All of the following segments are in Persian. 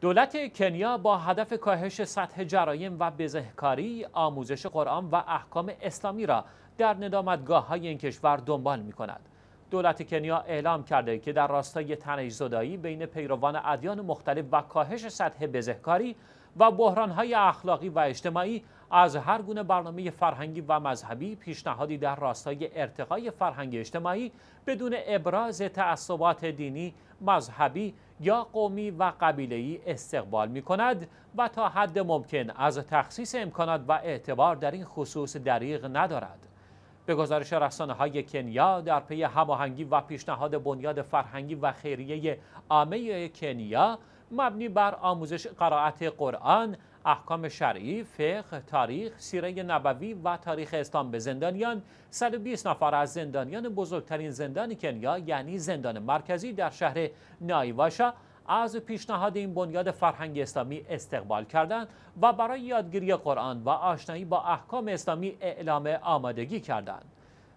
دولت کنیا با هدف کاهش سطح جرایم و بزهکاری آموزش قرآن و احکام اسلامی را در ندامتگاه های این کشور دنبال می کند. دولت کنیا اعلام کرده که در راستای زدایی بین پیروان ادیان مختلف و کاهش سطح بزهکاری و بحرانهای اخلاقی و اجتماعی از هر گونه برنامه فرهنگی و مذهبی پیشنهادی در راستای ارتقای فرهنگ اجتماعی بدون ابراز تعصبات دینی، مذهبی یا قومی و قبیله‌ای استقبال کند و تا حد ممکن از تخصیص امکانات و اعتبار در این خصوص دریغ ندارد. به گزارش های کنیا در پی هماهنگی و پیشنهاد بنیاد فرهنگی و خیریه عامه کنیا مبنی بر آموزش قرائت قرآن، احکام شرعی، فقه، تاریخ، سیره نبوی و تاریخ اسلام به زندانیان 120 نفر از زندانیان بزرگترین زندان کنیا یعنی زندان مرکزی در شهر نایواشا از پیشنهاد این بنیاد فرهنگ اسلامی استقبال کردند و برای یادگیری قرآن و آشنایی با احکام اسلامی اعلام آمادگی کردند.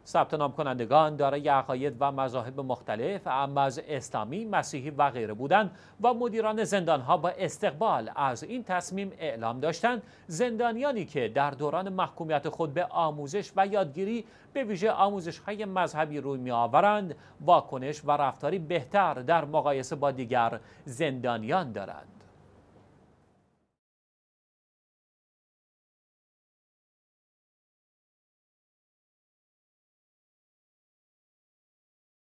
ثبت نام کنندگان دارای عقاید و مذاهب مختلف اما از اسلامی، مسیحی و غیره بودند و مدیران زندان ها با استقبال از این تصمیم اعلام داشتند زندانیانی که در دوران محکومیت خود به آموزش و یادگیری به ویژه آموزش های مذهبی روی می آورند واکنش و رفتاری بهتر در مقایسه با دیگر زندانیان دارند